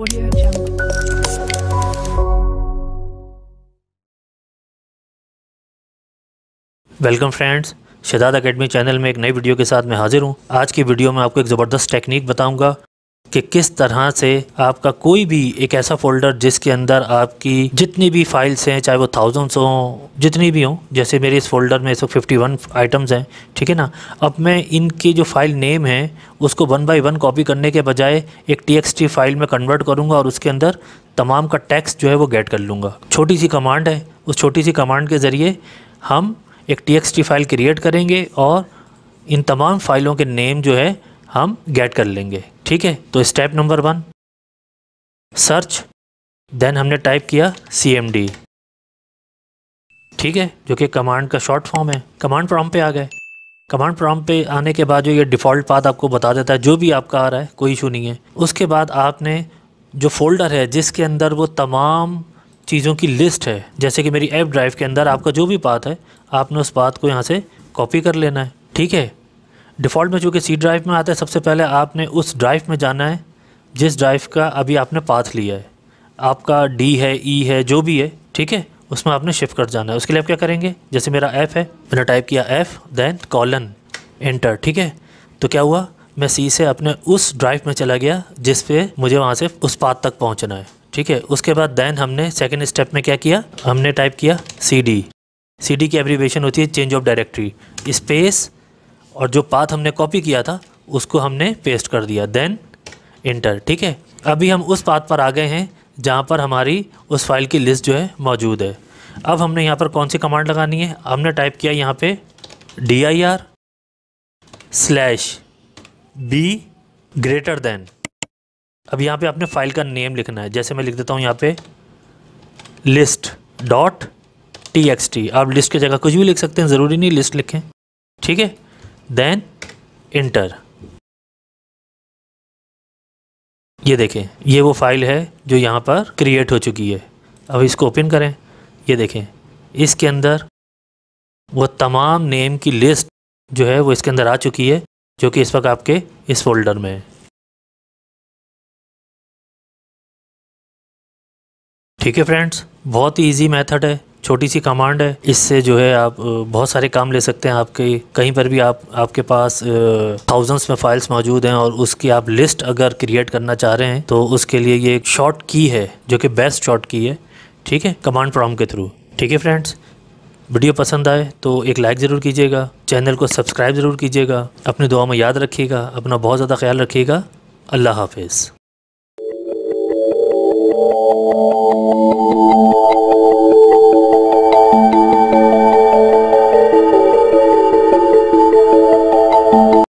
Audio welcome friends Shadad academy channel में एक नई वीडियो के साथ मैं हाजिर हूं आज की वीडियो में आपको एक ज़बरदस्त टेक्निक बताऊंगा कि किस तरह से आपका कोई भी एक ऐसा फोल्डर जिसके अंदर आपकी जितनी भी फाइल्स हैं चाहे वो थाउजेंड्स हों जितनी भी हों जैसे मेरे इस फोल्डर में इस फिफ्टी वन आइटम्स हैं ठीक है ना अब मैं इनके जो फाइल नेम है उसको वन बाई वन कॉपी करने के बजाय एक टी फाइल में कन्वर्ट करूँगा और उसके अंदर तमाम का टैक्स जो है वो गेट कर लूँगा छोटी सी कमांड है उस छोटी सी कमांड के ज़रिए हम एक टी फाइल क्रिएट करेंगे और इन तमाम फाइलों के नेम जो है हम गेट कर लेंगे ठीक है तो step number one search then हमने टाइप किया सी एम डी ठीक है जो कि कमांड का शॉर्ट फॉर्म है कमांड प्रॉम पे आ गए कमांड प्रॉम पे आने के बाद जो ये डिफ़ॉल्ट पाथ आपको बता देता है जो भी आपका आ रहा है कोई इशू नहीं है उसके बाद आपने जो फोल्डर है जिसके अंदर वो तमाम चीज़ों की लिस्ट है जैसे कि मेरी ऐप ड्राइव के अंदर आपका जो भी पाथ है आपने उस पाथ को यहाँ से कॉपी कर लेना है ठीक है डिफ़ॉल्ट में चूँकि सी ड्राइव में आता है सबसे पहले आपने उस ड्राइव में जाना है जिस ड्राइव का अभी आपने पाथ लिया है आपका डी है ई e है जो भी है ठीक है उसमें आपने शिफ्ट कर जाना है उसके लिए आप क्या करेंगे जैसे मेरा एफ़ है मैंने टाइप किया एफ़ दैन कॉलन एंटर ठीक है तो क्या हुआ मैं सी से अपने उस ड्राइव में चला गया जिस पे मुझे वहाँ से उस पाथ तक पहुँचना है ठीक है उसके बाद दैन हमने सेकेंड स्टेप में क्या किया हमने टाइप किया सी डी सी डी की एब्रीवेशन होती है चेंज ऑफ डायरेक्ट्री स्पेस और जो पाथ हमने कॉपी किया था उसको हमने पेस्ट कर दिया देन इंटर ठीक है अभी हम उस पाथ पर आ गए हैं जहाँ पर हमारी उस फाइल की लिस्ट जो है मौजूद है अब हमने यहाँ पर कौन सी कमांड लगानी है हमने टाइप किया यहाँ पे D I R slash B greater than अब यहाँ पे आपने फाइल का नेम लिखना है जैसे मैं लिख देता हूँ यहाँ पे list dot T X T आप लिस्ट की जगह कुछ भी लिख सकते हैं ज़रूरी नहीं लिस्ट लिखें ठीक है देन इंटर ये देखें ये वो फाइल है जो यहाँ पर क्रिएट हो चुकी है अब इसको ओपन करें ये देखें इसके अंदर वो तमाम नेम की लिस्ट जो है वो इसके अंदर आ चुकी है जो कि इस वक्त आपके इस फोल्डर में है ठीक है फ्रेंड्स बहुत ही ईजी मेथड है छोटी सी कमांड है इससे जो है आप बहुत सारे काम ले सकते हैं आपके कहीं पर भी आप आपके पास थाउजेंड्स में फाइल्स मौजूद हैं और उसकी आप लिस्ट अगर क्रिएट करना चाह रहे हैं तो उसके लिए ये एक शॉर्ट की है जो कि बेस्ट शॉर्ट की है ठीक है कमांड प्रॉम के थ्रू ठीक है फ्रेंड्स वीडियो पसंद आए तो एक लाइक ज़रूर कीजिएगा चैनल को सब्सक्राइब ज़रूर कीजिएगा अपनी दुआ में याद रखिएगा अपना बहुत ज़्यादा ख्याल रखिएगा अल्लाह हाफिज़